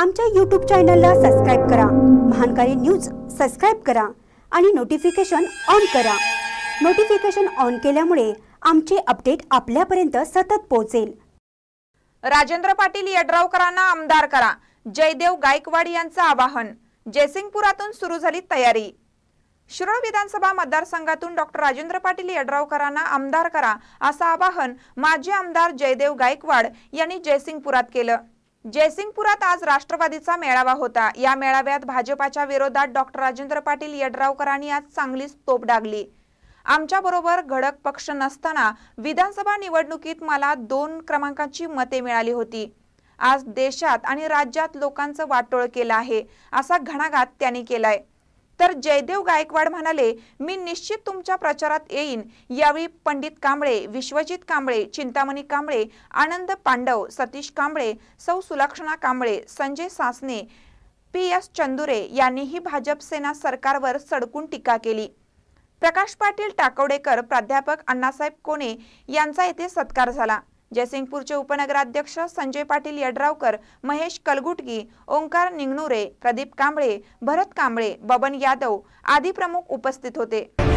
आमच्या यूट्यूब चॅनलला सबस्क्राईब करा महानकारी न्यूज सबस्क्राईब करा आणि नोटिफिकेशन ऑन करा नोटिफिकेशन ऑन केल्यामुळे आमचे अपडेट आपल्यापर्यंत सतत पोहोचेल राजेंद्र पाटील यड्रावकरांना आमदार करा जयदेव गायकवाड यांचं आवाहन जयसिंगपुरातून सुरू झाली तयारी शिरोळ विधानसभा मतदारसंघातून डॉक्टर राजेंद्र पाटील यड्रावकरांना आमदार करा असं आवाहन माजी आमदार जयदेव गायकवाड यांनी जयसिंगपुरात केलं जयसिंगपुरात आज राष्ट्रवादीचा मेळावा होता या मेळाव्यात भाजपाच्या विरोधात डॉक्टर राजेंद्र पाटील यड्रावकरांनी आज चांगलीच तोप डागली आमच्याबरोबर घडक पक्ष नसताना विधानसभा निवडणुकीत मला दोन क्रमांकाची मते मिळाली होती आज देशात आणि राज्यात लोकांचं वाटोळ केलं आहे असा घणाघात त्यांनी केलाय तर जयदेव गायकवाड म्हणाले मी निश्चित तुमच्या प्रचारात येईन यावेळी पंडित कांबळे विश्वजित कांबळे चिंतामणी कांबळे आनंद पांडव सतीश कांबळे सौ सुलक्षणा कांबळे संजय सासने पी एस चंदुरे यांनीही भाजप सेना सरकारवर सडकून टीका केली प्रकाश पाटील टाकवडेकर प्राध्यापक अण्णासाहेब कोणे यांचा येथे सत्कार झाला जयसिंगपूरचे उपनगराध्यक्ष संजय पाटील यड्रावकर महेश कलगुटगी ओंकार निंगणुरे प्रदीप कांबळे भरत कांबळे बबन यादव आदी प्रमुख उपस्थित होते